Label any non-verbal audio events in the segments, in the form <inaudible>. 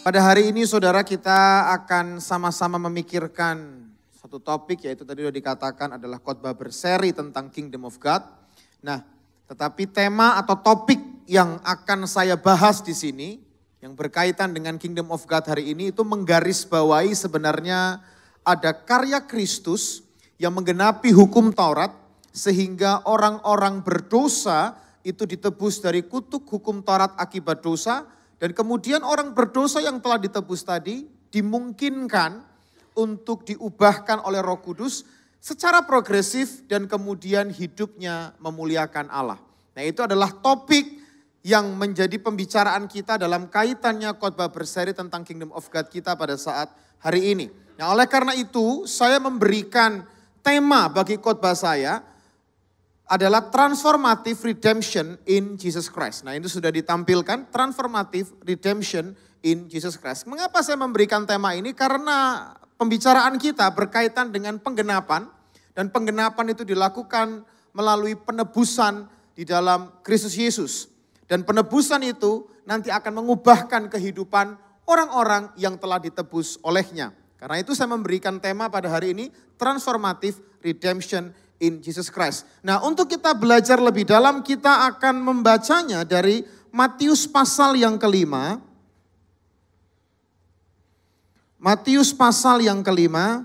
Pada hari ini saudara kita akan sama-sama memikirkan satu topik yaitu tadi sudah dikatakan adalah khotbah berseri tentang Kingdom of God. Nah, tetapi tema atau topik yang akan saya bahas di sini yang berkaitan dengan Kingdom of God hari ini itu menggarisbawahi sebenarnya ada karya Kristus yang menggenapi hukum Taurat sehingga orang-orang berdosa itu ditebus dari kutuk hukum Taurat akibat dosa dan kemudian orang berdosa yang telah ditebus tadi dimungkinkan untuk diubahkan oleh Roh Kudus secara progresif dan kemudian hidupnya memuliakan Allah. Nah, itu adalah topik yang menjadi pembicaraan kita dalam kaitannya khotbah berseri tentang Kingdom of God kita pada saat hari ini. Nah, oleh karena itu, saya memberikan tema bagi khotbah saya adalah transformative redemption in Jesus Christ. Nah, ini sudah ditampilkan transformative redemption in Jesus Christ. Mengapa saya memberikan tema ini? Karena pembicaraan kita berkaitan dengan penggenapan dan penggenapan itu dilakukan melalui penebusan di dalam Kristus Yesus. Dan penebusan itu nanti akan mengubahkan kehidupan orang-orang yang telah ditebus olehnya. Karena itu saya memberikan tema pada hari ini transformative redemption in Jesus Christ. Nah, untuk kita belajar lebih dalam, kita akan membacanya dari Matius pasal yang kelima. Matius pasal yang kelima.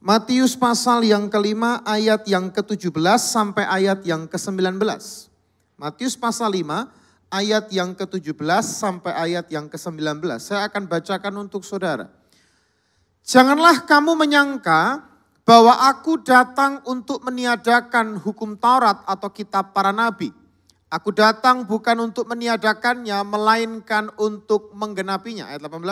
Matius pasal yang kelima ayat yang ke-17 sampai ayat yang ke-19. Matius pasal 5 ayat yang ke-17 sampai ayat yang ke-19. Saya akan bacakan untuk saudara. Janganlah kamu menyangka bahwa aku datang untuk meniadakan hukum Taurat atau kitab para nabi. Aku datang bukan untuk meniadakannya, melainkan untuk menggenapinya. Ayat 18.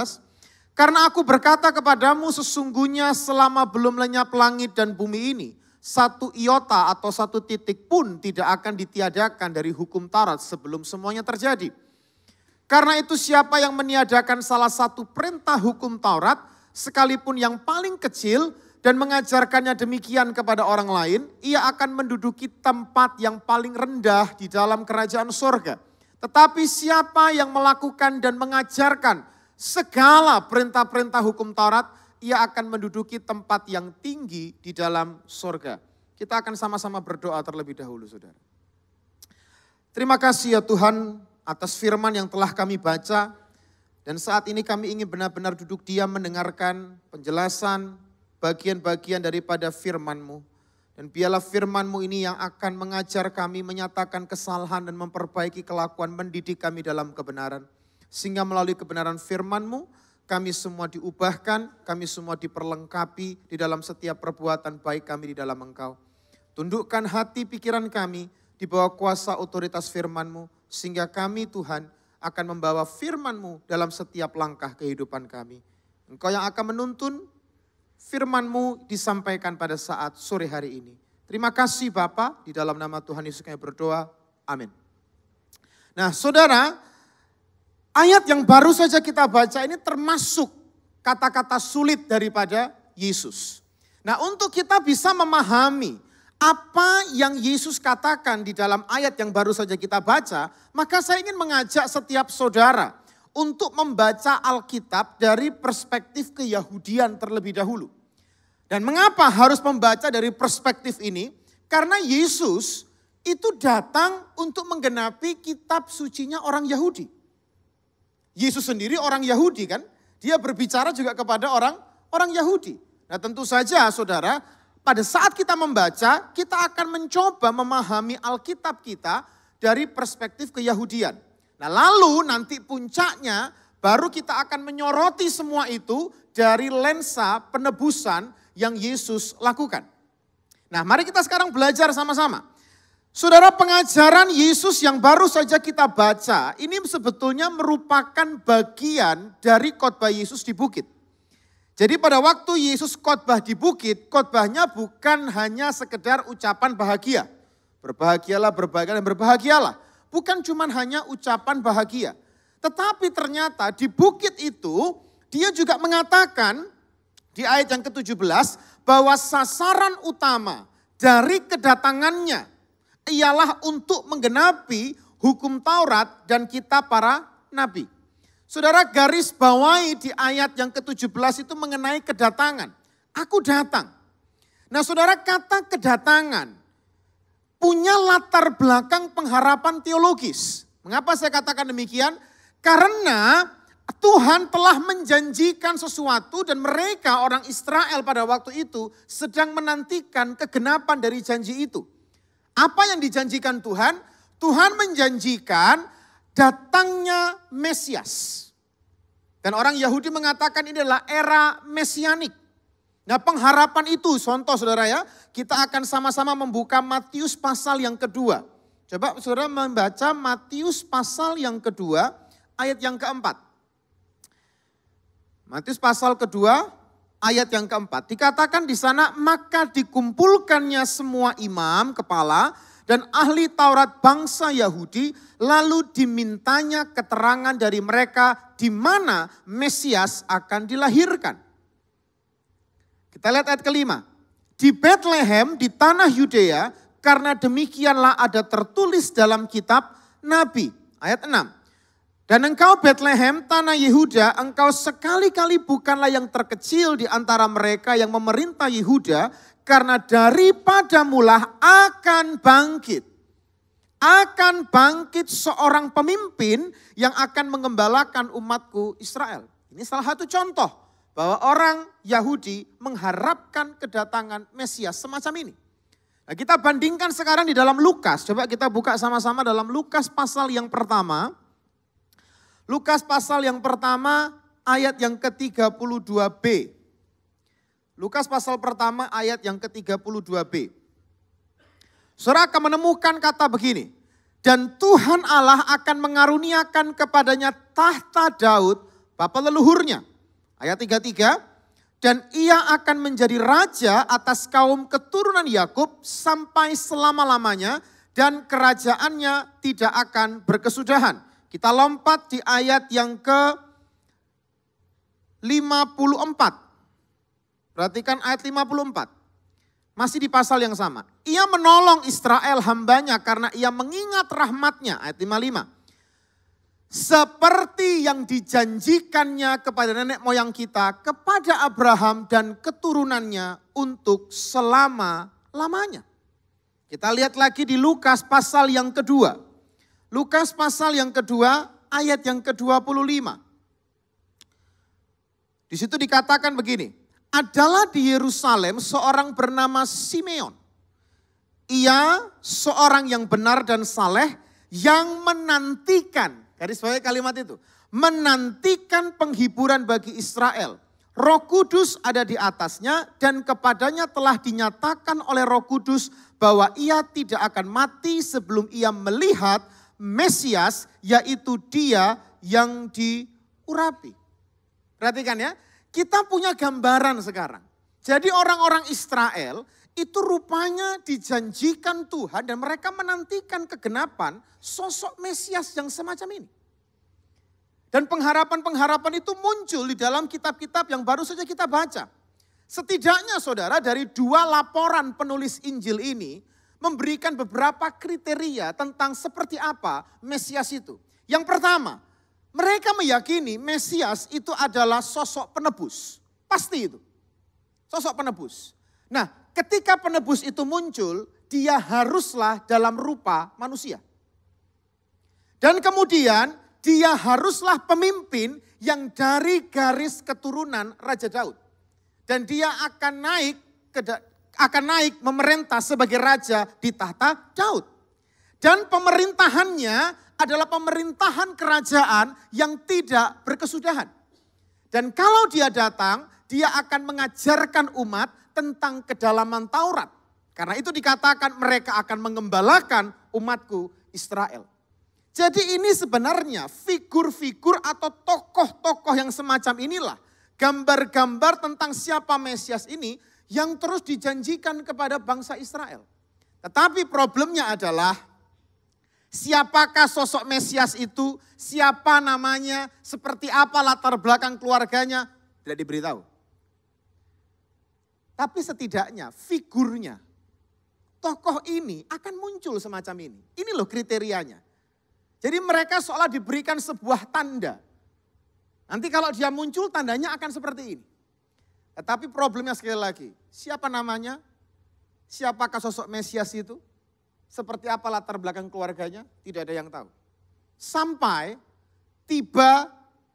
Karena aku berkata kepadamu sesungguhnya selama belum lenyap langit dan bumi ini, satu iota atau satu titik pun tidak akan ditiadakan dari hukum Taurat sebelum semuanya terjadi. Karena itu siapa yang meniadakan salah satu perintah hukum Taurat, sekalipun yang paling kecil, dan mengajarkannya demikian kepada orang lain, ia akan menduduki tempat yang paling rendah di dalam kerajaan surga. Tetapi siapa yang melakukan dan mengajarkan segala perintah-perintah hukum Taurat, ia akan menduduki tempat yang tinggi di dalam surga. Kita akan sama-sama berdoa terlebih dahulu, saudara. Terima kasih ya Tuhan atas firman yang telah kami baca. Dan saat ini kami ingin benar-benar duduk diam mendengarkan penjelasan, bagian-bagian daripada firman-Mu. Dan biarlah firman-Mu ini yang akan mengajar kami menyatakan kesalahan dan memperbaiki kelakuan mendidik kami dalam kebenaran. Sehingga melalui kebenaran firman-Mu, kami semua diubahkan, kami semua diperlengkapi di dalam setiap perbuatan baik kami di dalam Engkau. Tundukkan hati pikiran kami di bawah kuasa otoritas firman-Mu, sehingga kami Tuhan akan membawa firman-Mu dalam setiap langkah kehidupan kami. Engkau yang akan menuntun firmanmu disampaikan pada saat sore hari ini. Terima kasih Bapak, di dalam nama Tuhan Yesus kami berdoa, amin. Nah saudara, ayat yang baru saja kita baca ini termasuk kata-kata sulit daripada Yesus. Nah untuk kita bisa memahami apa yang Yesus katakan di dalam ayat yang baru saja kita baca, maka saya ingin mengajak setiap saudara untuk membaca Alkitab dari perspektif keyahudian terlebih dahulu. Dan mengapa harus membaca dari perspektif ini? Karena Yesus itu datang untuk menggenapi kitab sucinya orang Yahudi. Yesus sendiri orang Yahudi kan? Dia berbicara juga kepada orang orang Yahudi. Nah, tentu saja Saudara, pada saat kita membaca, kita akan mencoba memahami Alkitab kita dari perspektif keyahudian. Nah lalu nanti puncaknya baru kita akan menyoroti semua itu dari lensa penebusan yang Yesus lakukan. Nah mari kita sekarang belajar sama-sama. Saudara pengajaran Yesus yang baru saja kita baca ini sebetulnya merupakan bagian dari khotbah Yesus di bukit. Jadi pada waktu Yesus khotbah di bukit, khotbahnya bukan hanya sekedar ucapan bahagia. Berbahagialah, berbahagialah berbahagialah bukan cuma hanya ucapan bahagia. Tetapi ternyata di bukit itu dia juga mengatakan di ayat yang ke-17 bahwa sasaran utama dari kedatangannya ialah untuk menggenapi hukum Taurat dan kitab para nabi. Saudara garis bawahi di ayat yang ke-17 itu mengenai kedatangan. Aku datang. Nah saudara kata kedatangan punya latar belakang pengharapan teologis. Mengapa saya katakan demikian? Karena Tuhan telah menjanjikan sesuatu dan mereka orang Israel pada waktu itu sedang menantikan kegenapan dari janji itu. Apa yang dijanjikan Tuhan? Tuhan menjanjikan datangnya Mesias. Dan orang Yahudi mengatakan ini adalah era mesianik. Nah pengharapan itu, contoh saudara ya, kita akan sama-sama membuka Matius pasal yang kedua. Coba saudara membaca Matius pasal yang kedua, ayat yang keempat. Matius pasal kedua, ayat yang keempat. Dikatakan di sana, maka dikumpulkannya semua imam, kepala, dan ahli Taurat bangsa Yahudi, lalu dimintanya keterangan dari mereka di mana Mesias akan dilahirkan. Kita lihat ayat kelima. Di Bethlehem, di tanah Yudea, karena demikianlah ada tertulis dalam kitab Nabi. Ayat 6. Dan engkau Bethlehem, tanah Yehuda, engkau sekali-kali bukanlah yang terkecil di antara mereka yang memerintah Yehuda, karena daripada mulah akan bangkit. Akan bangkit seorang pemimpin yang akan mengembalakan umatku Israel. Ini salah satu contoh bahwa orang Yahudi mengharapkan kedatangan Mesias semacam ini. Nah, kita bandingkan sekarang di dalam Lukas. Coba kita buka sama-sama dalam Lukas pasal yang pertama. Lukas pasal yang pertama ayat yang ke-32b. Lukas pasal pertama ayat yang ke-32b. Saudara menemukan kata begini. Dan Tuhan Allah akan mengaruniakan kepadanya tahta Daud, bapa leluhurnya. Ayat 33, dan ia akan menjadi raja atas kaum keturunan Yakub sampai selama-lamanya dan kerajaannya tidak akan berkesudahan. Kita lompat di ayat yang ke 54. Perhatikan ayat 54. Masih di pasal yang sama. Ia menolong Israel hambanya karena ia mengingat rahmatnya. Ayat 55 seperti yang dijanjikannya kepada nenek moyang kita, kepada Abraham dan keturunannya untuk selama-lamanya. Kita lihat lagi di Lukas pasal yang kedua. Lukas pasal yang kedua ayat yang ke-25. Di situ dikatakan begini, adalah di Yerusalem seorang bernama Simeon. Ia seorang yang benar dan saleh yang menantikan Garis bawahnya kalimat itu. Menantikan penghiburan bagi Israel. Roh Kudus ada di atasnya dan kepadanya telah dinyatakan oleh Roh Kudus bahwa ia tidak akan mati sebelum ia melihat Mesias yaitu dia yang diurapi. Perhatikan ya, kita punya gambaran sekarang. Jadi orang-orang Israel itu rupanya dijanjikan Tuhan dan mereka menantikan kegenapan sosok Mesias yang semacam ini. Dan pengharapan-pengharapan itu muncul di dalam kitab-kitab yang baru saja kita baca. Setidaknya saudara dari dua laporan penulis Injil ini memberikan beberapa kriteria tentang seperti apa Mesias itu. Yang pertama, mereka meyakini Mesias itu adalah sosok penebus. Pasti itu. Sosok penebus. Nah, ketika penebus itu muncul, dia haruslah dalam rupa manusia. Dan kemudian dia haruslah pemimpin yang dari garis keturunan Raja Daud. Dan dia akan naik ke, akan naik memerintah sebagai raja di tahta Daud. Dan pemerintahannya adalah pemerintahan kerajaan yang tidak berkesudahan. Dan kalau dia datang, dia akan mengajarkan umat tentang kedalaman Taurat. Karena itu dikatakan mereka akan mengembalakan umatku Israel. Jadi ini sebenarnya figur-figur atau tokoh-tokoh yang semacam inilah. Gambar-gambar tentang siapa Mesias ini yang terus dijanjikan kepada bangsa Israel. Tetapi problemnya adalah siapakah sosok Mesias itu, siapa namanya, seperti apa latar belakang keluarganya, tidak diberitahu. Tapi setidaknya figurnya, tokoh ini akan muncul semacam ini. Ini loh kriterianya. Jadi mereka seolah diberikan sebuah tanda. Nanti kalau dia muncul tandanya akan seperti ini. Tetapi problemnya sekali lagi, siapa namanya? Siapakah sosok Mesias itu? Seperti apa latar belakang keluarganya? Tidak ada yang tahu. Sampai tiba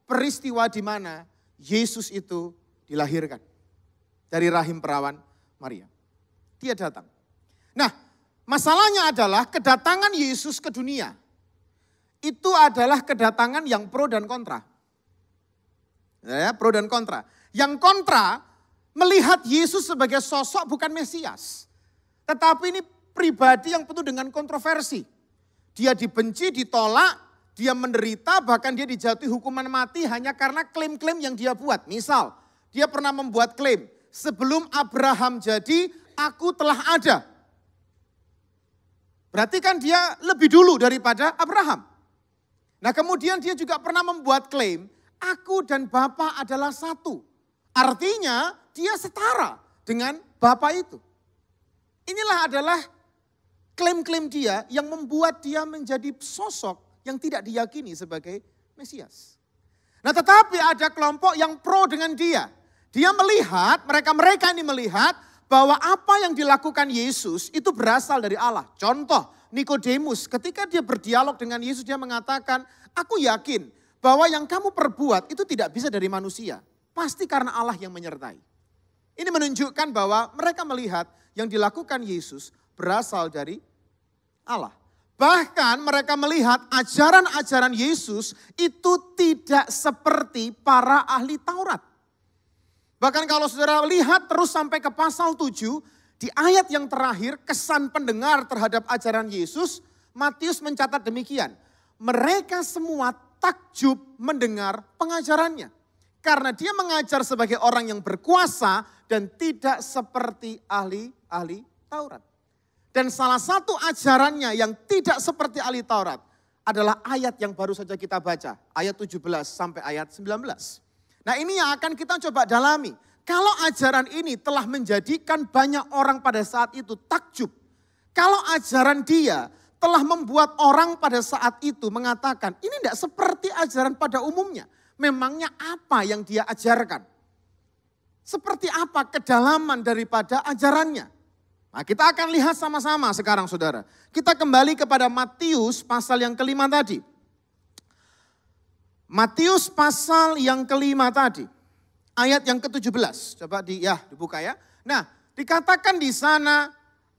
peristiwa di mana Yesus itu dilahirkan dari rahim perawan Maria. Dia datang. Nah, masalahnya adalah kedatangan Yesus ke dunia. Itu adalah kedatangan yang pro dan kontra. Ya, ya, pro dan kontra. Yang kontra melihat Yesus sebagai sosok bukan Mesias. Tetapi ini pribadi yang penuh dengan kontroversi. Dia dibenci, ditolak, dia menderita, bahkan dia dijatuhi hukuman mati hanya karena klaim-klaim yang dia buat. Misal, dia pernah membuat klaim, sebelum Abraham jadi, aku telah ada. Berarti kan dia lebih dulu daripada Abraham. Nah kemudian dia juga pernah membuat klaim, aku dan Bapa adalah satu. Artinya dia setara dengan Bapa itu. Inilah adalah klaim-klaim dia yang membuat dia menjadi sosok yang tidak diyakini sebagai Mesias. Nah tetapi ada kelompok yang pro dengan dia. Dia melihat, mereka-mereka ini melihat bahwa apa yang dilakukan Yesus itu berasal dari Allah. Contoh, Nikodemus ketika dia berdialog dengan Yesus dia mengatakan, "Aku yakin bahwa yang kamu perbuat itu tidak bisa dari manusia, pasti karena Allah yang menyertai." Ini menunjukkan bahwa mereka melihat yang dilakukan Yesus berasal dari Allah. Bahkan mereka melihat ajaran-ajaran Yesus itu tidak seperti para ahli Taurat. Bahkan kalau saudara lihat terus sampai ke pasal 7, di ayat yang terakhir kesan pendengar terhadap ajaran Yesus, Matius mencatat demikian. Mereka semua takjub mendengar pengajarannya. Karena dia mengajar sebagai orang yang berkuasa dan tidak seperti ahli-ahli Taurat. Dan salah satu ajarannya yang tidak seperti ahli Taurat adalah ayat yang baru saja kita baca. Ayat 17 sampai ayat 19. Nah ini yang akan kita coba dalami. Kalau ajaran ini telah menjadikan banyak orang pada saat itu takjub. Kalau ajaran dia telah membuat orang pada saat itu mengatakan, ini tidak seperti ajaran pada umumnya. Memangnya apa yang dia ajarkan? Seperti apa kedalaman daripada ajarannya? Nah, kita akan lihat sama-sama sekarang saudara. Kita kembali kepada Matius pasal yang kelima tadi. Matius pasal yang kelima tadi, ayat yang ke-17. Coba di ya, dibuka ya. Nah, dikatakan di sana,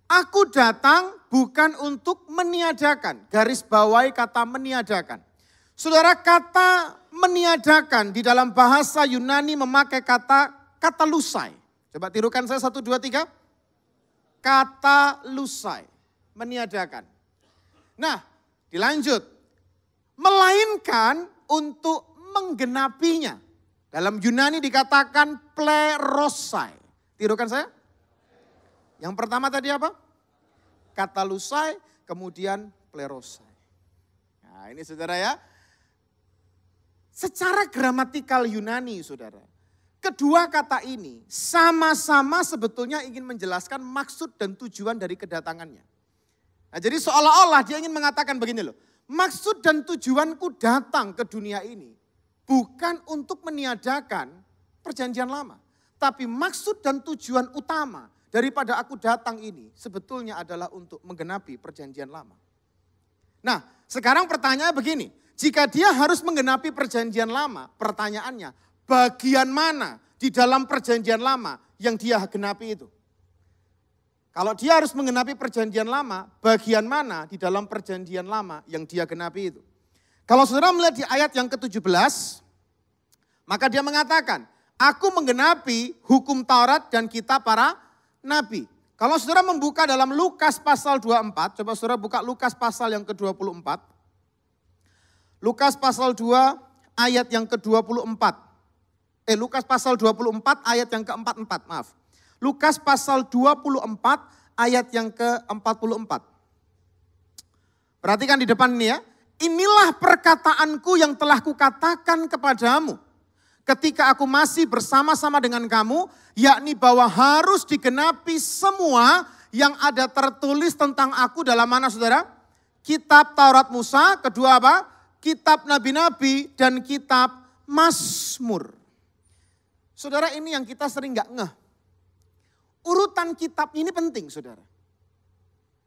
aku datang bukan untuk meniadakan. Garis bawahi kata meniadakan. Saudara, kata meniadakan di dalam bahasa Yunani memakai kata kata lusai. Coba tirukan saya satu dua tiga. Kata lusai, meniadakan. Nah, dilanjut. Melainkan untuk menggenapinya. Dalam Yunani dikatakan plerosai. Tirukan saya. Yang pertama tadi apa? Kata lusai kemudian plerosai. Nah ini saudara ya. Secara gramatikal Yunani saudara. Kedua kata ini sama-sama sebetulnya ingin menjelaskan maksud dan tujuan dari kedatangannya. Nah, jadi seolah-olah dia ingin mengatakan begini loh. Maksud dan tujuanku datang ke dunia ini bukan untuk meniadakan perjanjian lama. Tapi maksud dan tujuan utama daripada aku datang ini sebetulnya adalah untuk menggenapi perjanjian lama. Nah, sekarang pertanyaannya begini, jika dia harus menggenapi perjanjian lama, pertanyaannya bagian mana di dalam perjanjian lama yang dia genapi itu? Kalau dia harus menggenapi perjanjian lama, bagian mana di dalam perjanjian lama yang dia genapi itu? Kalau saudara melihat di ayat yang ke-17, maka dia mengatakan, aku menggenapi hukum Taurat dan kitab para nabi. Kalau saudara membuka dalam Lukas pasal 24, coba saudara buka Lukas pasal yang ke-24. Lukas pasal 2 ayat yang ke-24. Eh Lukas pasal 24 ayat yang ke-44, maaf. Lukas pasal 24 ayat yang ke-44. Perhatikan di depan ini ya. Inilah perkataanku yang telah kukatakan kepadamu. Ketika aku masih bersama-sama dengan kamu, yakni bahwa harus digenapi semua yang ada tertulis tentang aku dalam mana saudara? Kitab Taurat Musa, kedua apa? Kitab Nabi-Nabi, dan kitab Masmur. Saudara ini yang kita sering nggak ngeh. Urutan kitab ini penting saudara.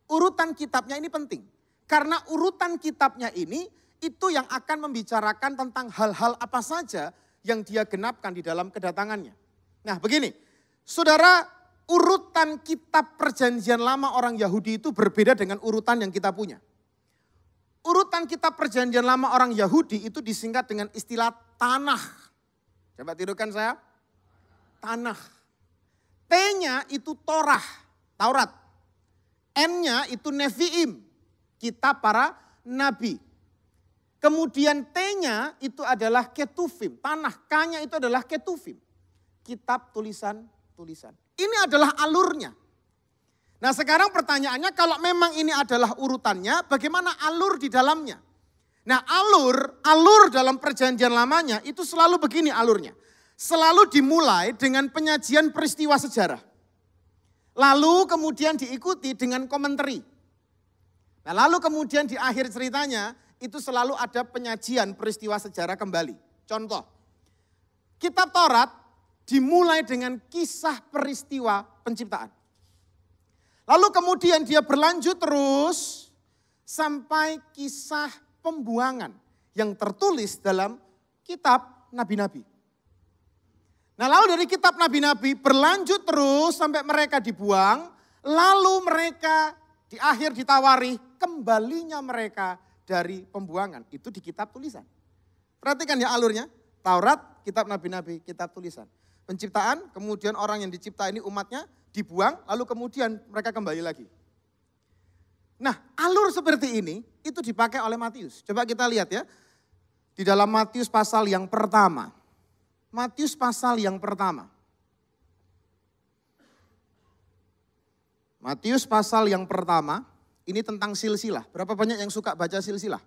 Urutan kitabnya ini penting. Karena urutan kitabnya ini itu yang akan membicarakan tentang hal-hal apa saja yang dia genapkan di dalam kedatangannya. Nah begini, saudara urutan kitab perjanjian lama orang Yahudi itu berbeda dengan urutan yang kita punya. Urutan kitab perjanjian lama orang Yahudi itu disingkat dengan istilah tanah. Coba tirukan saya. Tanah. T-nya itu Torah, Taurat. N-nya itu Nevi'im, kitab para nabi. Kemudian T-nya itu adalah ketufim, tanah K-nya itu adalah ketufim. Kitab tulisan-tulisan. Ini adalah alurnya. Nah sekarang pertanyaannya kalau memang ini adalah urutannya, bagaimana alur di dalamnya? Nah alur, alur dalam perjanjian lamanya itu selalu begini alurnya selalu dimulai dengan penyajian peristiwa sejarah. Lalu kemudian diikuti dengan komentari. Nah, lalu kemudian di akhir ceritanya itu selalu ada penyajian peristiwa sejarah kembali. Contoh, kitab Taurat dimulai dengan kisah peristiwa penciptaan. Lalu kemudian dia berlanjut terus sampai kisah pembuangan yang tertulis dalam kitab nabi-nabi. Nah lalu dari kitab nabi-nabi berlanjut terus sampai mereka dibuang. Lalu mereka di akhir ditawari kembalinya mereka dari pembuangan. Itu di kitab tulisan. Perhatikan ya alurnya. Taurat, kitab nabi-nabi, kitab tulisan. Penciptaan, kemudian orang yang dicipta ini umatnya dibuang, lalu kemudian mereka kembali lagi. Nah, alur seperti ini itu dipakai oleh Matius. Coba kita lihat ya. Di dalam Matius pasal yang pertama. Matius pasal yang pertama. Matius pasal yang pertama, ini tentang silsilah. Berapa banyak yang suka baca silsilah?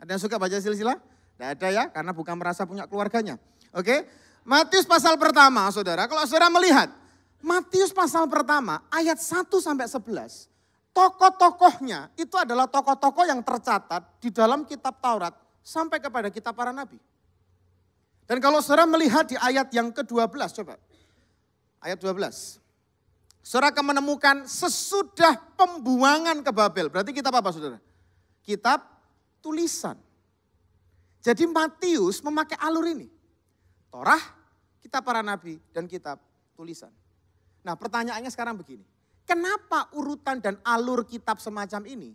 Ada yang suka baca silsilah? Tidak ada ya, karena bukan merasa punya keluarganya. Oke, Matius pasal pertama saudara, kalau saudara melihat. Matius pasal pertama ayat 1 sampai 11. Tokoh-tokohnya itu adalah tokoh-tokoh yang tercatat di dalam kitab Taurat sampai kepada kitab para nabi. Dan kalau saudara melihat di ayat yang ke-12, coba. Ayat 12. Saudara akan menemukan sesudah pembuangan ke Babel. Berarti kitab apa saudara? Kitab tulisan. Jadi Matius memakai alur ini. Torah, kitab para nabi, dan kitab tulisan. Nah pertanyaannya sekarang begini. Kenapa urutan dan alur kitab semacam ini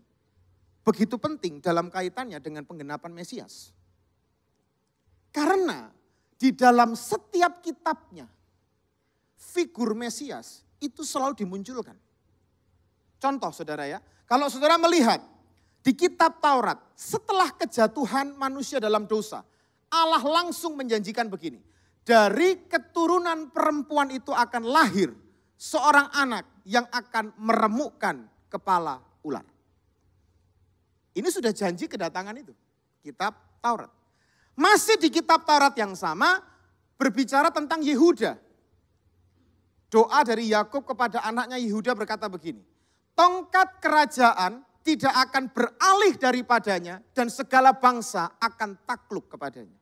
begitu penting dalam kaitannya dengan penggenapan Mesias? Karena di dalam setiap kitabnya, figur Mesias itu selalu dimunculkan. Contoh saudara ya, kalau saudara melihat di kitab Taurat, setelah kejatuhan manusia dalam dosa, Allah langsung menjanjikan begini. Dari keturunan perempuan itu akan lahir seorang anak yang akan meremukkan kepala ular. Ini sudah janji kedatangan itu. Kitab Taurat. Masih di kitab Taurat yang sama berbicara tentang Yehuda. Doa dari Yakub kepada anaknya Yehuda berkata begini. Tongkat kerajaan tidak akan beralih daripadanya dan segala bangsa akan takluk kepadanya.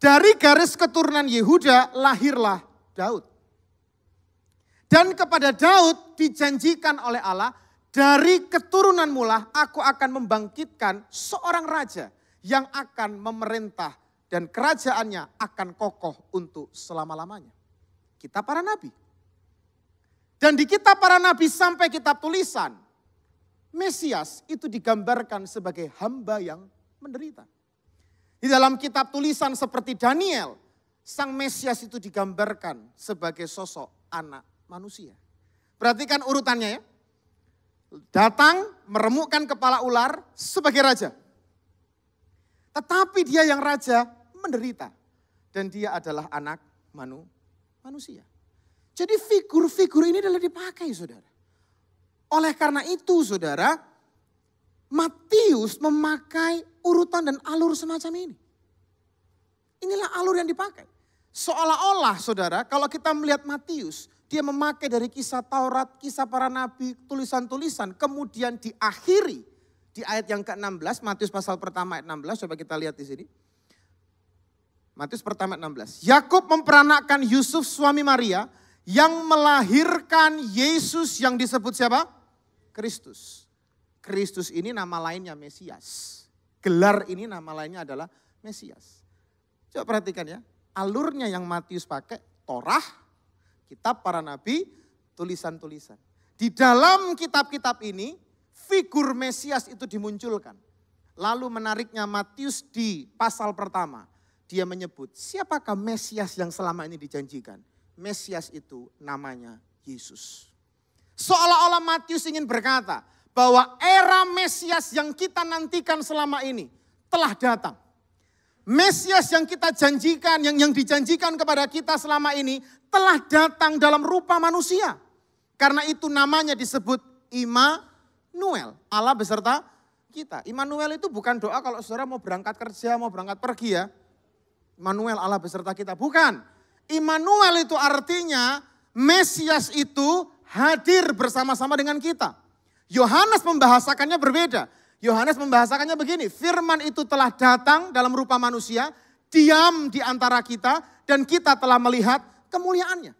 Dari garis keturunan Yehuda lahirlah Daud. Dan kepada Daud dijanjikan oleh Allah, dari keturunan mula aku akan membangkitkan seorang raja yang akan memerintah dan kerajaannya akan kokoh untuk selama-lamanya. Kita para nabi. Dan di kitab para nabi sampai kitab tulisan, Mesias itu digambarkan sebagai hamba yang menderita. Di dalam kitab tulisan seperti Daniel, sang Mesias itu digambarkan sebagai sosok anak manusia. Perhatikan urutannya ya. Datang meremukkan kepala ular sebagai raja. Tetapi dia yang raja menderita. Dan dia adalah anak manu, manusia. Jadi figur-figur ini adalah dipakai saudara. Oleh karena itu saudara, Matius memakai urutan dan alur semacam ini. Inilah alur yang dipakai. Seolah-olah saudara, kalau kita melihat Matius, dia memakai dari kisah Taurat, kisah para nabi, tulisan-tulisan, kemudian diakhiri di ayat yang ke-16, Matius pasal pertama ayat 16, coba kita lihat di sini. Matius pertama ayat 16. Yakub memperanakkan Yusuf suami Maria yang melahirkan Yesus yang disebut siapa? Kristus. Kristus ini nama lainnya Mesias. Gelar ini nama lainnya adalah Mesias. Coba perhatikan ya, alurnya yang Matius pakai Torah, kitab para nabi, tulisan-tulisan. Di dalam kitab-kitab ini figur Mesias itu dimunculkan. Lalu menariknya Matius di pasal pertama, dia menyebut siapakah Mesias yang selama ini dijanjikan. Mesias itu namanya Yesus. Seolah-olah Matius ingin berkata bahwa era Mesias yang kita nantikan selama ini telah datang. Mesias yang kita janjikan, yang yang dijanjikan kepada kita selama ini telah datang dalam rupa manusia. Karena itu namanya disebut Ima. Nuel, Allah beserta kita. Immanuel itu bukan doa kalau saudara mau berangkat kerja, mau berangkat pergi ya. Immanuel Allah beserta kita. Bukan. Immanuel itu artinya Mesias itu hadir bersama-sama dengan kita. Yohanes membahasakannya berbeda. Yohanes membahasakannya begini, firman itu telah datang dalam rupa manusia, diam di antara kita dan kita telah melihat kemuliaannya.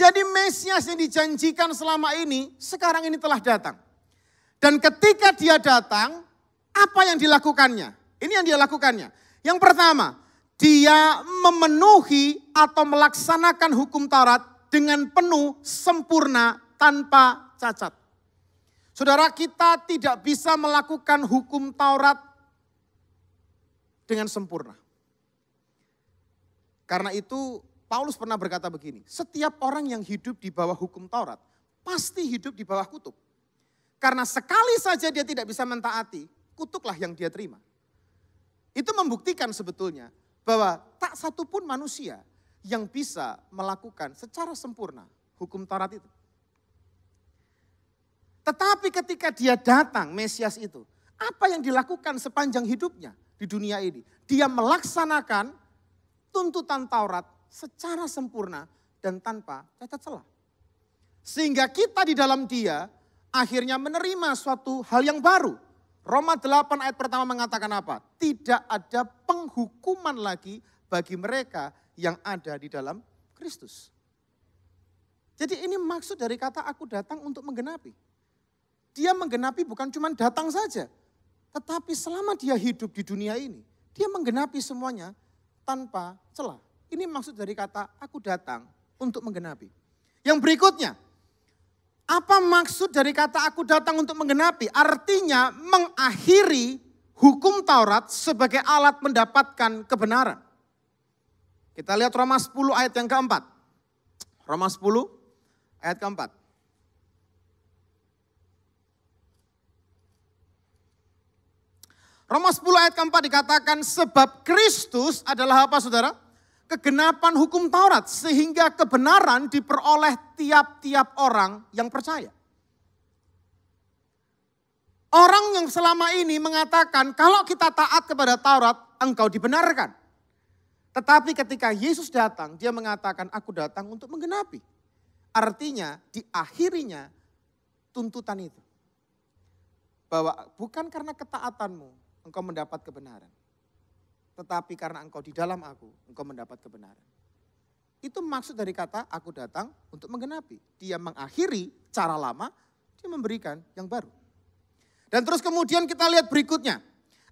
Jadi Mesias yang dijanjikan selama ini, sekarang ini telah datang. Dan ketika dia datang, apa yang dilakukannya? Ini yang dia lakukannya. Yang pertama, dia memenuhi atau melaksanakan hukum Taurat dengan penuh sempurna tanpa cacat. Saudara kita tidak bisa melakukan hukum Taurat dengan sempurna. Karena itu Paulus pernah berkata begini, setiap orang yang hidup di bawah hukum Taurat pasti hidup di bawah kutub. Karena sekali saja dia tidak bisa mentaati, kutuklah yang dia terima. Itu membuktikan sebetulnya bahwa tak satupun manusia yang bisa melakukan secara sempurna hukum Taurat itu. Tetapi ketika dia datang, Mesias itu, apa yang dilakukan sepanjang hidupnya di dunia ini? Dia melaksanakan tuntutan Taurat secara sempurna dan tanpa cacat celah. Sehingga kita di dalam dia akhirnya menerima suatu hal yang baru. Roma 8 ayat pertama mengatakan apa? Tidak ada penghukuman lagi bagi mereka yang ada di dalam Kristus. Jadi ini maksud dari kata aku datang untuk menggenapi. Dia menggenapi bukan cuma datang saja. Tetapi selama dia hidup di dunia ini, dia menggenapi semuanya tanpa celah. Ini maksud dari kata aku datang untuk menggenapi. Yang berikutnya, apa maksud dari kata aku datang untuk menggenapi? Artinya mengakhiri hukum Taurat sebagai alat mendapatkan kebenaran. Kita lihat Roma 10 ayat yang keempat. Roma 10 ayat keempat. Roma 10 ayat keempat dikatakan sebab Kristus adalah apa saudara? kegenapan hukum Taurat sehingga kebenaran diperoleh tiap-tiap orang yang percaya. Orang yang selama ini mengatakan kalau kita taat kepada Taurat engkau dibenarkan. Tetapi ketika Yesus datang dia mengatakan aku datang untuk menggenapi. Artinya diakhirinya tuntutan itu. Bahwa bukan karena ketaatanmu engkau mendapat kebenaran tetapi karena engkau di dalam aku, engkau mendapat kebenaran. Itu maksud dari kata aku datang untuk menggenapi. Dia mengakhiri cara lama, dia memberikan yang baru. Dan terus kemudian kita lihat berikutnya.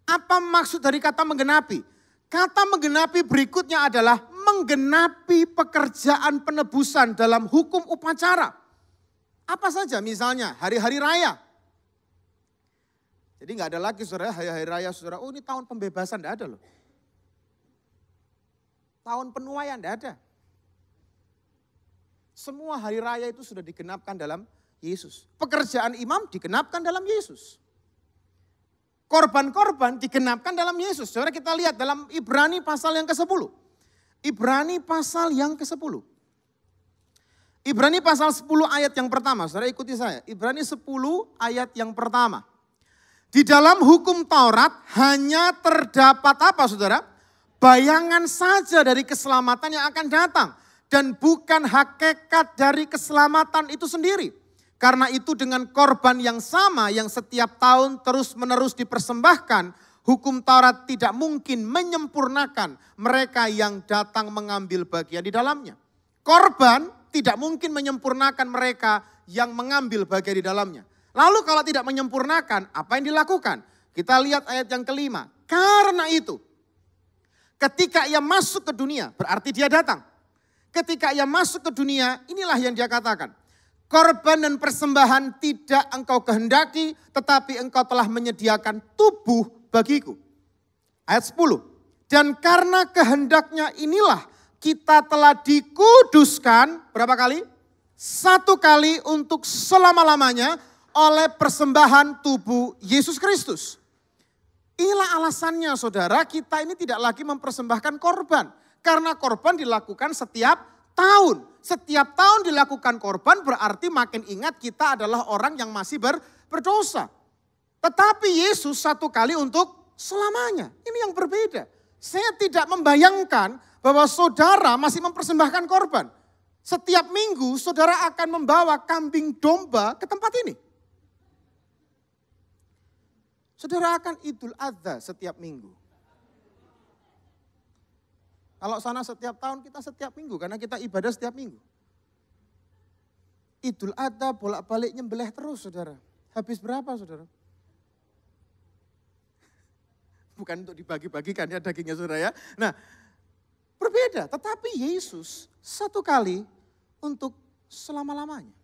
Apa maksud dari kata menggenapi? Kata menggenapi berikutnya adalah menggenapi pekerjaan penebusan dalam hukum upacara. Apa saja misalnya hari-hari raya. Jadi nggak ada lagi saudara hari-hari raya saudara, oh ini tahun pembebasan, enggak ada loh tahun penuaian, tidak ada. Semua hari raya itu sudah digenapkan dalam Yesus. Pekerjaan imam digenapkan dalam Yesus. Korban-korban digenapkan dalam Yesus. Saudara kita lihat dalam Ibrani pasal yang ke-10. Ibrani pasal yang ke-10. Ibrani pasal 10 ayat yang pertama. Saudara ikuti saya. Ibrani 10 ayat yang pertama. Di dalam hukum Taurat hanya terdapat apa saudara? bayangan saja dari keselamatan yang akan datang dan bukan hakikat dari keselamatan itu sendiri. Karena itu dengan korban yang sama yang setiap tahun terus-menerus dipersembahkan, hukum Taurat tidak mungkin menyempurnakan mereka yang datang mengambil bagian di dalamnya. Korban tidak mungkin menyempurnakan mereka yang mengambil bagian di dalamnya. Lalu kalau tidak menyempurnakan, apa yang dilakukan? Kita lihat ayat yang kelima. Karena itu, Ketika ia masuk ke dunia, berarti dia datang. Ketika ia masuk ke dunia, inilah yang dia katakan. Korban dan persembahan tidak engkau kehendaki, tetapi engkau telah menyediakan tubuh bagiku. Ayat 10. Dan karena kehendaknya inilah kita telah dikuduskan, berapa kali? Satu kali untuk selama-lamanya oleh persembahan tubuh Yesus Kristus. Inilah alasannya saudara, kita ini tidak lagi mempersembahkan korban. Karena korban dilakukan setiap tahun. Setiap tahun dilakukan korban berarti makin ingat kita adalah orang yang masih ber, berdosa. Tetapi Yesus satu kali untuk selamanya. Ini yang berbeda. Saya tidak membayangkan bahwa saudara masih mempersembahkan korban. Setiap minggu saudara akan membawa kambing domba ke tempat ini. Saudara akan idul adha setiap minggu. Kalau sana setiap tahun kita setiap minggu karena kita ibadah setiap minggu. Idul Adha bolak-balik nyembelih terus saudara. Habis berapa saudara? <laughs> Bukan untuk dibagi-bagikan ya dagingnya saudara ya. Nah berbeda tetapi Yesus satu kali untuk selama-lamanya.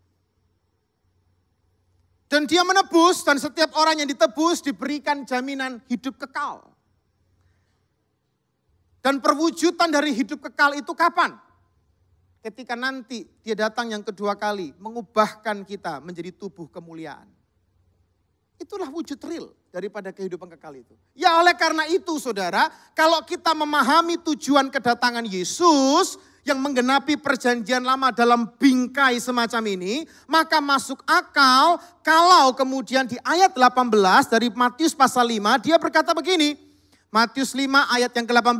Dan dia menebus dan setiap orang yang ditebus diberikan jaminan hidup kekal. Dan perwujudan dari hidup kekal itu kapan? Ketika nanti dia datang yang kedua kali, mengubahkan kita menjadi tubuh kemuliaan. Itulah wujud real daripada kehidupan kekal itu. Ya oleh karena itu saudara, kalau kita memahami tujuan kedatangan Yesus, yang menggenapi perjanjian lama dalam bingkai semacam ini, maka masuk akal kalau kemudian di ayat 18 dari Matius pasal 5 dia berkata begini. Matius 5 ayat yang ke-18,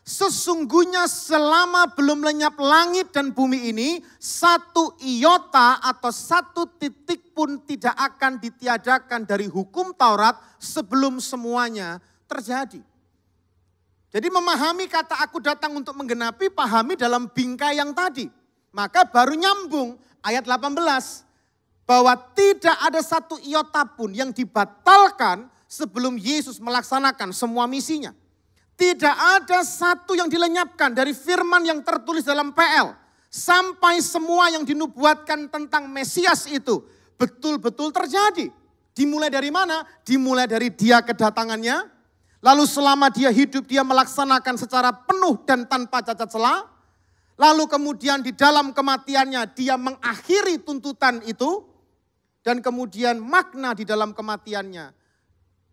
sesungguhnya selama belum lenyap langit dan bumi ini, satu iota atau satu titik pun tidak akan ditiadakan dari hukum Taurat sebelum semuanya terjadi. Jadi memahami kata aku datang untuk menggenapi, pahami dalam bingkai yang tadi. Maka baru nyambung ayat 18. Bahwa tidak ada satu iota pun yang dibatalkan sebelum Yesus melaksanakan semua misinya. Tidak ada satu yang dilenyapkan dari firman yang tertulis dalam PL. Sampai semua yang dinubuatkan tentang Mesias itu betul-betul terjadi. Dimulai dari mana? Dimulai dari dia kedatangannya Lalu selama dia hidup dia melaksanakan secara penuh dan tanpa cacat celah. Lalu kemudian di dalam kematiannya dia mengakhiri tuntutan itu. Dan kemudian makna di dalam kematiannya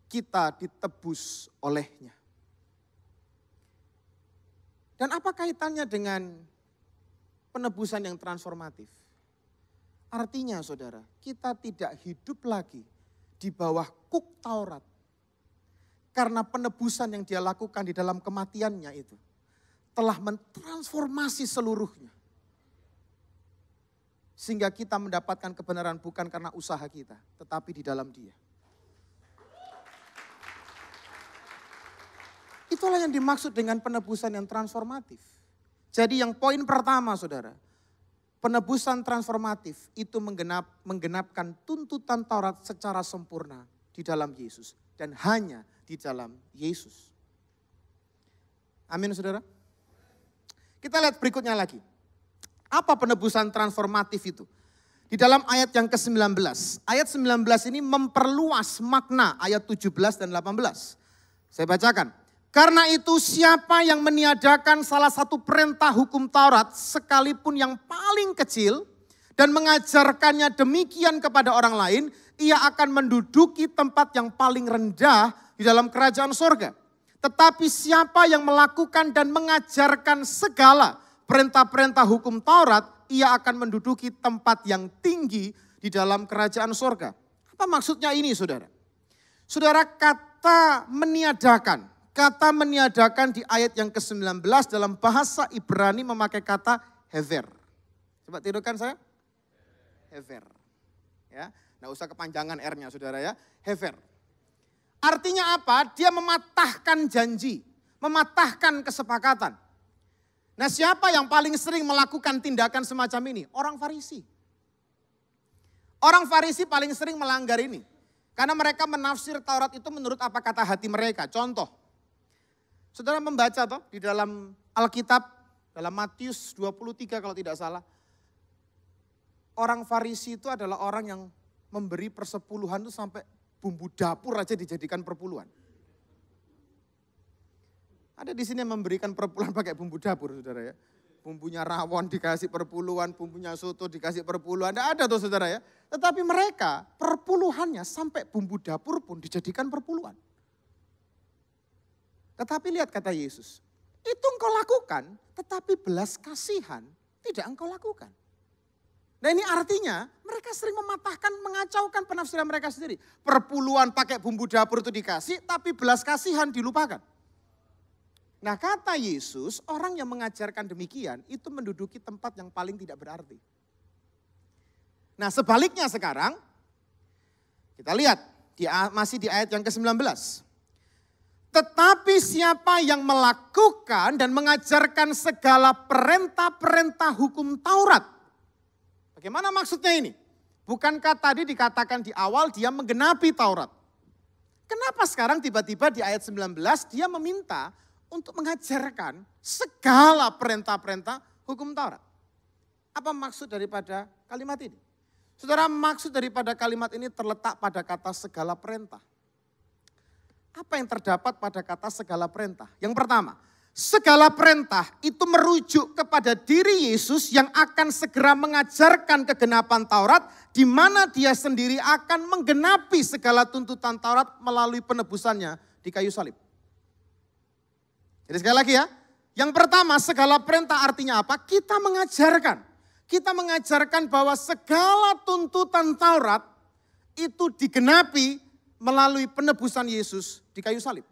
kita ditebus olehnya. Dan apa kaitannya dengan penebusan yang transformatif? Artinya saudara, kita tidak hidup lagi di bawah kuk Taurat karena penebusan yang dia lakukan di dalam kematiannya itu telah mentransformasi seluruhnya. Sehingga kita mendapatkan kebenaran bukan karena usaha kita, tetapi di dalam dia. Itulah yang dimaksud dengan penebusan yang transformatif. Jadi yang poin pertama saudara, penebusan transformatif itu menggenap, menggenapkan tuntutan Taurat secara sempurna di dalam Yesus. Dan hanya di dalam Yesus. Amin saudara. Kita lihat berikutnya lagi. Apa penebusan transformatif itu? Di dalam ayat yang ke-19. Ayat 19 ini memperluas makna ayat 17 dan 18. Saya bacakan. Karena itu siapa yang meniadakan salah satu perintah hukum Taurat sekalipun yang paling kecil dan mengajarkannya demikian kepada orang lain, ia akan menduduki tempat yang paling rendah di dalam kerajaan sorga. Tetapi siapa yang melakukan dan mengajarkan segala perintah-perintah hukum Taurat, ia akan menduduki tempat yang tinggi di dalam kerajaan sorga. Apa maksudnya ini saudara? Saudara kata meniadakan, kata meniadakan di ayat yang ke-19 dalam bahasa Ibrani memakai kata hever. Coba tirukan saya. Hever. Ya, nggak usah kepanjangan R-nya saudara ya. Hever. Artinya apa? Dia mematahkan janji, mematahkan kesepakatan. Nah, siapa yang paling sering melakukan tindakan semacam ini? Orang Farisi. Orang Farisi paling sering melanggar ini. Karena mereka menafsir Taurat itu menurut apa kata hati mereka. Contoh, saudara membaca toh di dalam Alkitab, dalam Matius 23 kalau tidak salah. Orang Farisi itu adalah orang yang memberi persepuluhan itu sampai bumbu dapur aja dijadikan perpuluhan. Ada di sini yang memberikan perpuluhan pakai bumbu dapur, saudara ya. Bumbunya rawon dikasih perpuluhan, bumbunya soto dikasih perpuluhan. Tidak ada tuh saudara ya. Tetapi mereka perpuluhannya sampai bumbu dapur pun dijadikan perpuluhan. Tetapi lihat kata Yesus. Itu engkau lakukan, tetapi belas kasihan tidak engkau lakukan nah ini artinya mereka sering mematahkan, mengacaukan penafsiran mereka sendiri. Perpuluhan pakai bumbu dapur itu dikasih, tapi belas kasihan dilupakan. Nah kata Yesus, orang yang mengajarkan demikian itu menduduki tempat yang paling tidak berarti. Nah sebaliknya sekarang, kita lihat di, masih di ayat yang ke-19. Tetapi siapa yang melakukan dan mengajarkan segala perintah-perintah hukum Taurat Bagaimana maksudnya ini? Bukankah tadi dikatakan di awal dia menggenapi Taurat? Kenapa sekarang tiba-tiba di ayat 19 dia meminta untuk mengajarkan segala perintah-perintah hukum Taurat? Apa maksud daripada kalimat ini? Saudara, maksud daripada kalimat ini terletak pada kata segala perintah. Apa yang terdapat pada kata segala perintah? Yang pertama, segala perintah itu merujuk kepada diri Yesus yang akan segera mengajarkan kegenapan Taurat di mana dia sendiri akan menggenapi segala tuntutan Taurat melalui penebusannya di kayu salib. Jadi sekali lagi ya, yang pertama segala perintah artinya apa? Kita mengajarkan. Kita mengajarkan bahwa segala tuntutan Taurat itu digenapi melalui penebusan Yesus di kayu salib.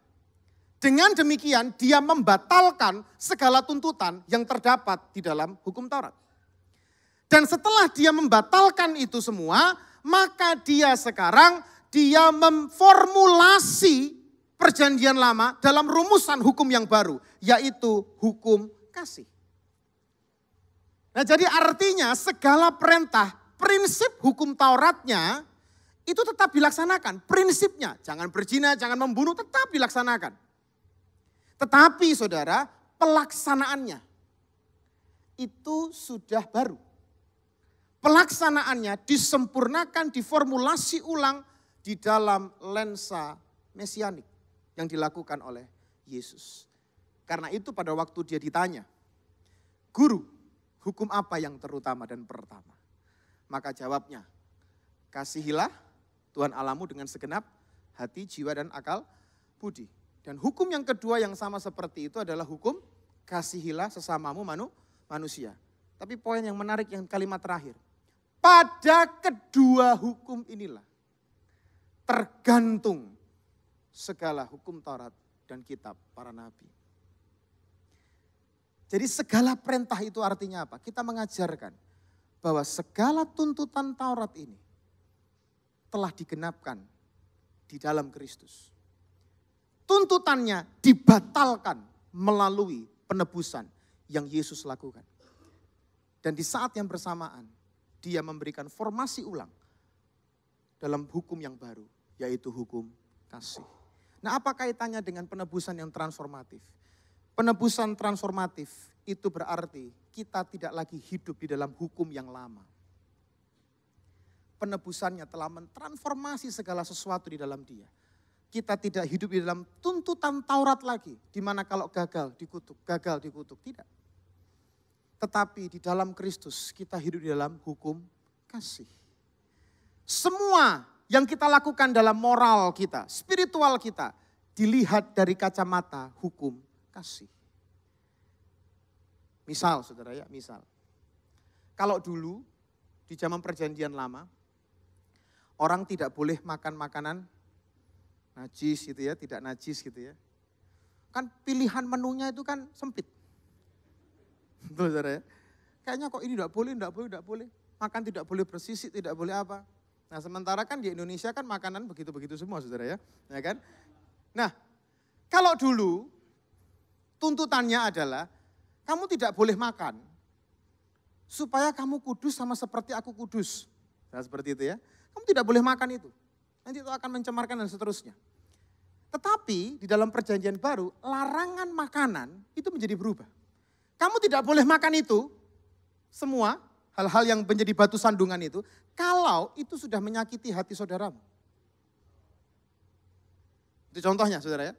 Dengan demikian dia membatalkan segala tuntutan yang terdapat di dalam hukum Taurat. Dan setelah dia membatalkan itu semua, maka dia sekarang dia memformulasi perjanjian lama dalam rumusan hukum yang baru, yaitu hukum kasih. Nah, jadi artinya segala perintah, prinsip hukum Tauratnya itu tetap dilaksanakan. Prinsipnya, jangan berzina, jangan membunuh, tetap dilaksanakan. Tetapi saudara, pelaksanaannya itu sudah baru. Pelaksanaannya disempurnakan, diformulasi ulang di dalam lensa mesianik yang dilakukan oleh Yesus. Karena itu pada waktu dia ditanya, guru, hukum apa yang terutama dan pertama? Maka jawabnya, kasihilah Tuhan alamu dengan segenap hati, jiwa, dan akal budi. Dan hukum yang kedua yang sama seperti itu adalah hukum kasihilah sesamamu manu, manusia. Tapi poin yang menarik yang kalimat terakhir. Pada kedua hukum inilah tergantung segala hukum Taurat dan kitab para nabi. Jadi segala perintah itu artinya apa? Kita mengajarkan bahwa segala tuntutan Taurat ini telah digenapkan di dalam Kristus tuntutannya dibatalkan melalui penebusan yang Yesus lakukan. Dan di saat yang bersamaan, dia memberikan formasi ulang dalam hukum yang baru, yaitu hukum kasih. Nah, apa kaitannya dengan penebusan yang transformatif? Penebusan transformatif itu berarti kita tidak lagi hidup di dalam hukum yang lama. Penebusannya telah mentransformasi segala sesuatu di dalam dia kita tidak hidup di dalam tuntutan Taurat lagi, di mana kalau gagal dikutuk, gagal dikutuk, tidak. Tetapi di dalam Kristus kita hidup di dalam hukum kasih. Semua yang kita lakukan dalam moral kita, spiritual kita, dilihat dari kacamata hukum kasih. Misal saudara ya, misal. Kalau dulu di zaman perjanjian lama, orang tidak boleh makan makanan najis gitu ya, tidak najis gitu ya. Kan pilihan menunya itu kan sempit. <laughs> Betul saudara ya? Kayaknya kok ini tidak boleh, tidak boleh, tidak boleh. Makan tidak boleh bersisik, tidak boleh apa. Nah sementara kan di Indonesia kan makanan begitu-begitu semua saudara ya. ya kan? Nah kalau dulu tuntutannya adalah kamu tidak boleh makan supaya kamu kudus sama seperti aku kudus. Nah seperti itu ya. Kamu tidak boleh makan itu. Nanti itu akan mencemarkan dan seterusnya. Tetapi di dalam perjanjian baru, larangan makanan itu menjadi berubah. Kamu tidak boleh makan itu, semua hal-hal yang menjadi batu sandungan itu, kalau itu sudah menyakiti hati saudaramu. Itu contohnya saudara ya.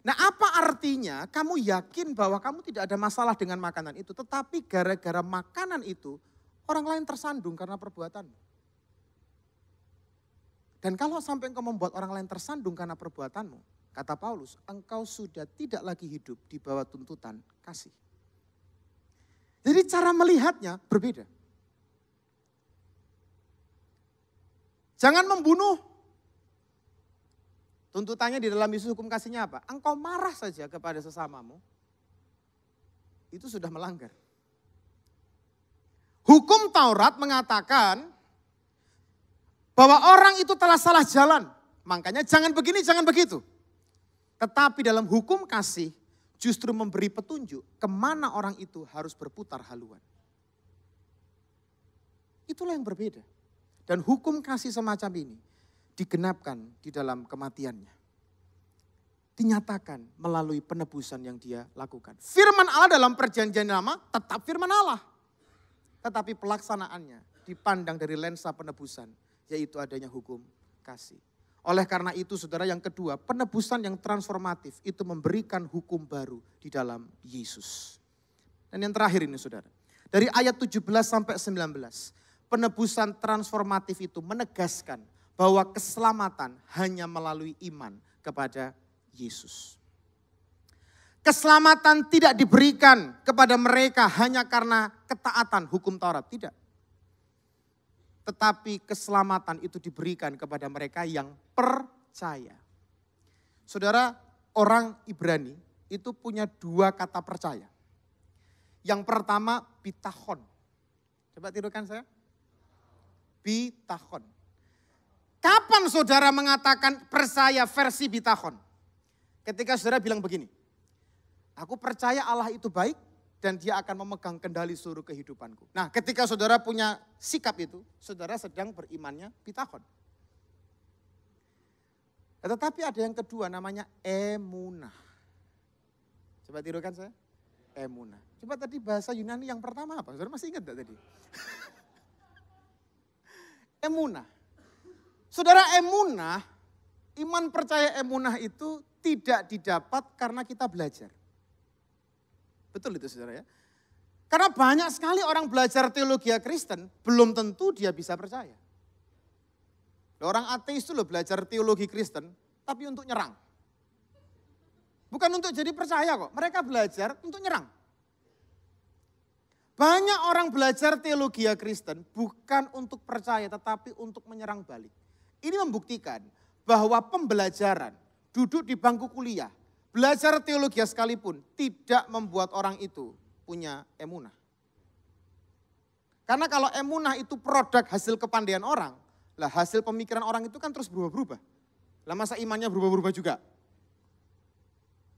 Nah apa artinya kamu yakin bahwa kamu tidak ada masalah dengan makanan itu, tetapi gara-gara makanan itu orang lain tersandung karena perbuatanmu. Dan kalau sampai engkau membuat orang lain tersandung karena perbuatanmu, Kata Paulus, engkau sudah tidak lagi hidup di bawah tuntutan kasih. Jadi cara melihatnya berbeda. Jangan membunuh. Tuntutannya di dalam Yesus hukum kasihnya apa? Engkau marah saja kepada sesamamu. Itu sudah melanggar. Hukum Taurat mengatakan bahwa orang itu telah salah jalan. Makanya jangan begini, jangan begitu. Tetapi dalam hukum kasih justru memberi petunjuk kemana orang itu harus berputar haluan. Itulah yang berbeda. Dan hukum kasih semacam ini digenapkan di dalam kematiannya. Dinyatakan melalui penebusan yang dia lakukan. Firman Allah dalam perjanjian lama tetap firman Allah. Tetapi pelaksanaannya dipandang dari lensa penebusan. Yaitu adanya hukum kasih. Oleh karena itu saudara yang kedua, penebusan yang transformatif itu memberikan hukum baru di dalam Yesus. Dan yang terakhir ini saudara, dari ayat 17 sampai 19, penebusan transformatif itu menegaskan bahwa keselamatan hanya melalui iman kepada Yesus. Keselamatan tidak diberikan kepada mereka hanya karena ketaatan hukum Taurat, tidak tetapi keselamatan itu diberikan kepada mereka yang percaya. Saudara, orang Ibrani itu punya dua kata percaya. Yang pertama, bitahon. Coba tirukan saya. Bitahon. Kapan saudara mengatakan percaya versi bitahon? Ketika saudara bilang begini, aku percaya Allah itu baik, dan dia akan memegang kendali seluruh kehidupanku. Nah, ketika saudara punya sikap itu, saudara sedang berimannya pitakon. Eh, tetapi ada yang kedua namanya emunah. Coba tirukan saya. Emunah. Coba tadi bahasa Yunani yang pertama apa? Saudara masih ingat gak tadi? <laughs> emunah. Saudara emunah, iman percaya emunah itu tidak didapat karena kita belajar. Betul itu saudara ya. Karena banyak sekali orang belajar teologi Kristen, belum tentu dia bisa percaya. Orang ateis itu loh belajar teologi Kristen, tapi untuk nyerang. Bukan untuk jadi percaya kok, mereka belajar untuk nyerang. Banyak orang belajar teologi Kristen bukan untuk percaya tetapi untuk menyerang balik. Ini membuktikan bahwa pembelajaran duduk di bangku kuliah belajar teologi sekalipun tidak membuat orang itu punya emunah. Karena kalau emunah itu produk hasil kepandaian orang, lah hasil pemikiran orang itu kan terus berubah-berubah. Lah masa imannya berubah-berubah juga?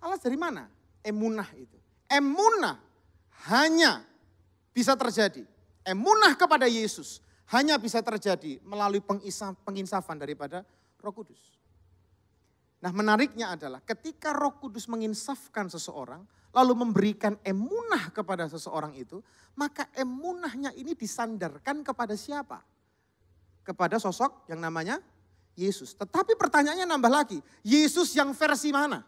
Alas dari mana? Emunah itu. Emunah hanya bisa terjadi. Emunah kepada Yesus hanya bisa terjadi melalui penginsafan daripada roh kudus. Nah menariknya adalah ketika roh kudus menginsafkan seseorang, lalu memberikan emunah kepada seseorang itu, maka emunahnya ini disandarkan kepada siapa? Kepada sosok yang namanya Yesus. Tetapi pertanyaannya nambah lagi, Yesus yang versi mana?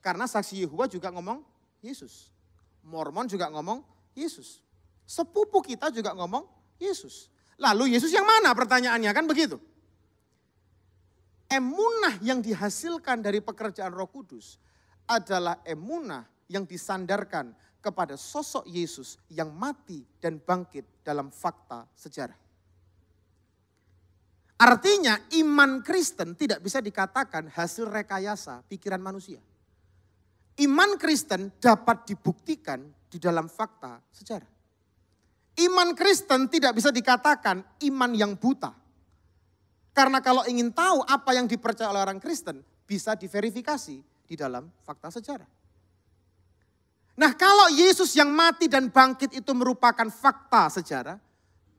Karena saksi Yehuwa juga ngomong Yesus. Mormon juga ngomong Yesus. Sepupu kita juga ngomong Yesus. Lalu Yesus yang mana pertanyaannya kan begitu emunah yang dihasilkan dari pekerjaan Roh Kudus adalah emunah yang disandarkan kepada sosok Yesus yang mati dan bangkit dalam fakta sejarah. Artinya iman Kristen tidak bisa dikatakan hasil rekayasa pikiran manusia. Iman Kristen dapat dibuktikan di dalam fakta sejarah. Iman Kristen tidak bisa dikatakan iman yang buta karena kalau ingin tahu apa yang dipercaya oleh orang Kristen, bisa diverifikasi di dalam fakta sejarah. Nah kalau Yesus yang mati dan bangkit itu merupakan fakta sejarah,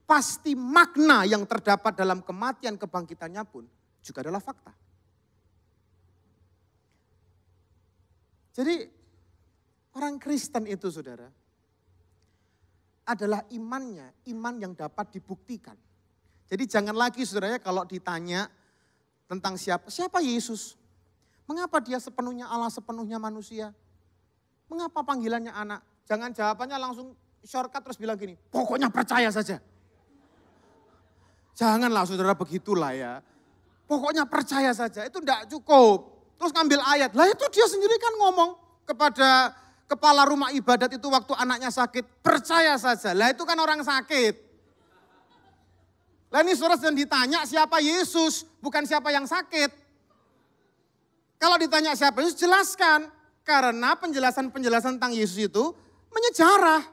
pasti makna yang terdapat dalam kematian kebangkitannya pun juga adalah fakta. Jadi orang Kristen itu saudara, adalah imannya, iman yang dapat dibuktikan. Jadi jangan lagi saudaranya kalau ditanya tentang siapa, siapa Yesus? Mengapa dia sepenuhnya Allah, sepenuhnya manusia? Mengapa panggilannya anak? Jangan jawabannya langsung shortcut terus bilang gini, pokoknya percaya saja. Janganlah saudara begitulah ya. Pokoknya percaya saja, itu tidak cukup. Terus ngambil ayat, lah itu dia sendiri kan ngomong kepada kepala rumah ibadat itu waktu anaknya sakit, percaya saja. Lah itu kan orang sakit. Dan ini surat yang ditanya siapa Yesus, bukan siapa yang sakit. Kalau ditanya siapa Yesus, jelaskan. Karena penjelasan-penjelasan tentang Yesus itu menyejarah.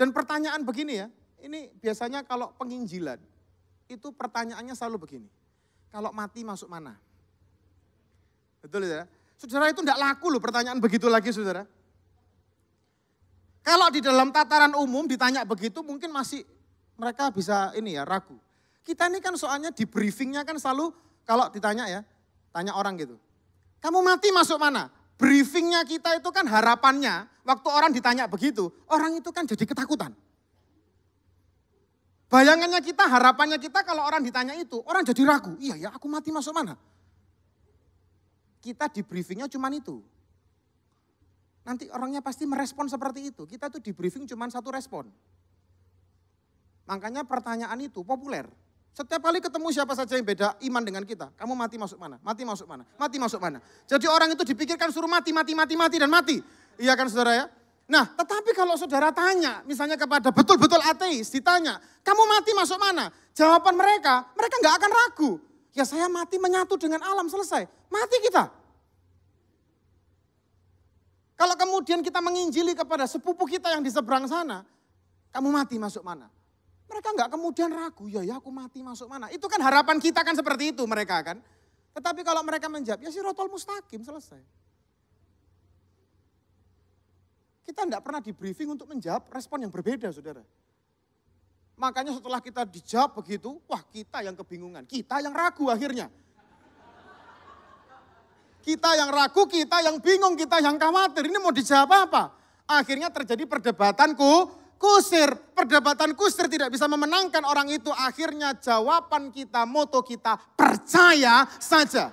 Dan pertanyaan begini ya, ini biasanya kalau penginjilan, itu pertanyaannya selalu begini. Kalau mati masuk mana? Betul ya? Saudara itu tidak laku loh pertanyaan begitu lagi saudara. Kalau di dalam tataran umum ditanya begitu mungkin masih mereka bisa ini ya ragu. Kita ini kan soalnya di briefingnya kan selalu kalau ditanya ya, tanya orang gitu. Kamu mati masuk mana? Briefingnya kita itu kan harapannya waktu orang ditanya begitu, orang itu kan jadi ketakutan. Bayangannya kita, harapannya kita kalau orang ditanya itu, orang jadi ragu. Iya ya aku mati masuk mana? Kita di briefingnya cuman itu nanti orangnya pasti merespon seperti itu. Kita tuh di briefing cuma satu respon. Makanya pertanyaan itu populer. Setiap kali ketemu siapa saja yang beda iman dengan kita. Kamu mati masuk mana? Mati masuk mana? Mati masuk mana? Jadi orang itu dipikirkan suruh mati, mati, mati, mati, dan mati. Iya kan saudara ya? Nah, tetapi kalau saudara tanya, misalnya kepada betul-betul ateis, ditanya, kamu mati masuk mana? Jawaban mereka, mereka nggak akan ragu. Ya saya mati menyatu dengan alam, selesai. Mati kita. Kalau kemudian kita menginjili kepada sepupu kita yang di seberang sana, kamu mati masuk mana? Mereka nggak kemudian ragu, ya ya aku mati masuk mana? Itu kan harapan kita kan seperti itu mereka kan. Tetapi kalau mereka menjawab, ya sirotol mustaqim selesai. Kita enggak pernah di briefing untuk menjawab respon yang berbeda saudara. Makanya setelah kita dijawab begitu, wah kita yang kebingungan, kita yang ragu akhirnya. Kita yang ragu, kita yang bingung, kita yang khawatir. Ini mau dijawab apa? Akhirnya terjadi perdebatanku kusir. Perdebatan kusir tidak bisa memenangkan orang itu. Akhirnya jawaban kita, moto kita, percaya saja.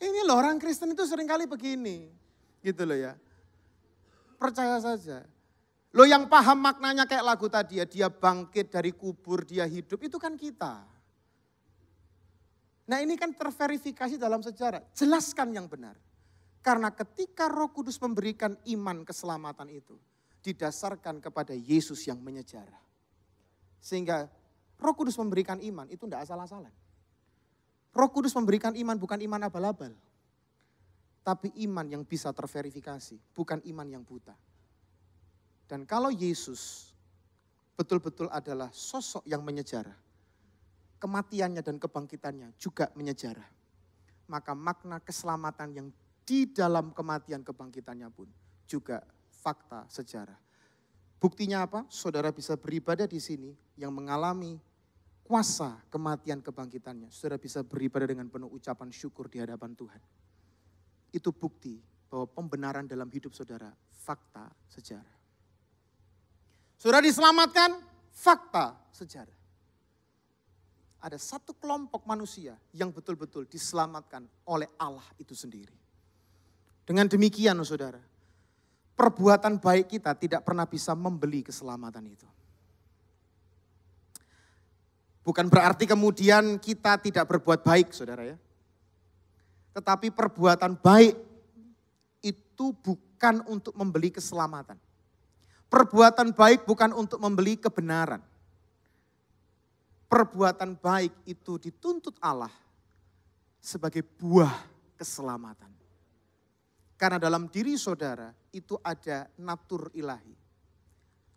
Ini loh orang Kristen itu seringkali begini. Gitu loh ya. Percaya saja. Lo yang paham maknanya kayak lagu tadi ya, dia bangkit dari kubur, dia hidup, itu kan kita. Nah ini kan terverifikasi dalam sejarah. Jelaskan yang benar. Karena ketika roh kudus memberikan iman keselamatan itu. Didasarkan kepada Yesus yang menyejarah. Sehingga roh kudus memberikan iman itu tidak asal-asalan. Roh kudus memberikan iman bukan iman abal-abal. Tapi iman yang bisa terverifikasi. Bukan iman yang buta. Dan kalau Yesus betul-betul adalah sosok yang menyejarah kematiannya dan kebangkitannya juga menyejarah. Maka makna keselamatan yang di dalam kematian kebangkitannya pun juga fakta sejarah. Buktinya apa? Saudara bisa beribadah di sini yang mengalami kuasa kematian kebangkitannya. Saudara bisa beribadah dengan penuh ucapan syukur di hadapan Tuhan. Itu bukti bahwa pembenaran dalam hidup saudara fakta sejarah. Saudara diselamatkan fakta sejarah ada satu kelompok manusia yang betul-betul diselamatkan oleh Allah itu sendiri. Dengan demikian oh saudara, perbuatan baik kita tidak pernah bisa membeli keselamatan itu. Bukan berarti kemudian kita tidak berbuat baik saudara ya. Tetapi perbuatan baik itu bukan untuk membeli keselamatan. Perbuatan baik bukan untuk membeli kebenaran perbuatan baik itu dituntut Allah sebagai buah keselamatan. Karena dalam diri saudara itu ada natur ilahi.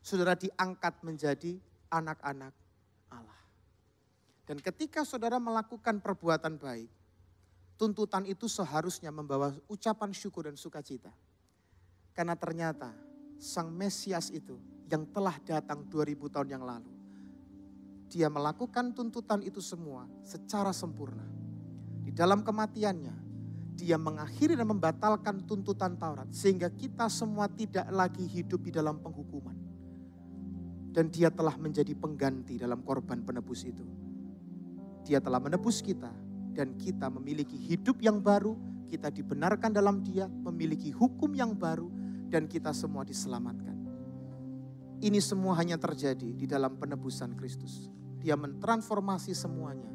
Saudara diangkat menjadi anak-anak Allah. Dan ketika saudara melakukan perbuatan baik, tuntutan itu seharusnya membawa ucapan syukur dan sukacita. Karena ternyata Sang Mesias itu yang telah datang 2000 tahun yang lalu dia melakukan tuntutan itu semua secara sempurna. Di dalam kematiannya, dia mengakhiri dan membatalkan tuntutan Taurat sehingga kita semua tidak lagi hidup di dalam penghukuman. Dan dia telah menjadi pengganti dalam korban penebus itu. Dia telah menebus kita dan kita memiliki hidup yang baru, kita dibenarkan dalam dia, memiliki hukum yang baru dan kita semua diselamatkan. Ini semua hanya terjadi di dalam penebusan Kristus. Dia mentransformasi semuanya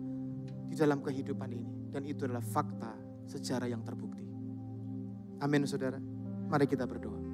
di dalam kehidupan ini. Dan itu adalah fakta sejarah yang terbukti. Amin saudara. Mari kita berdoa.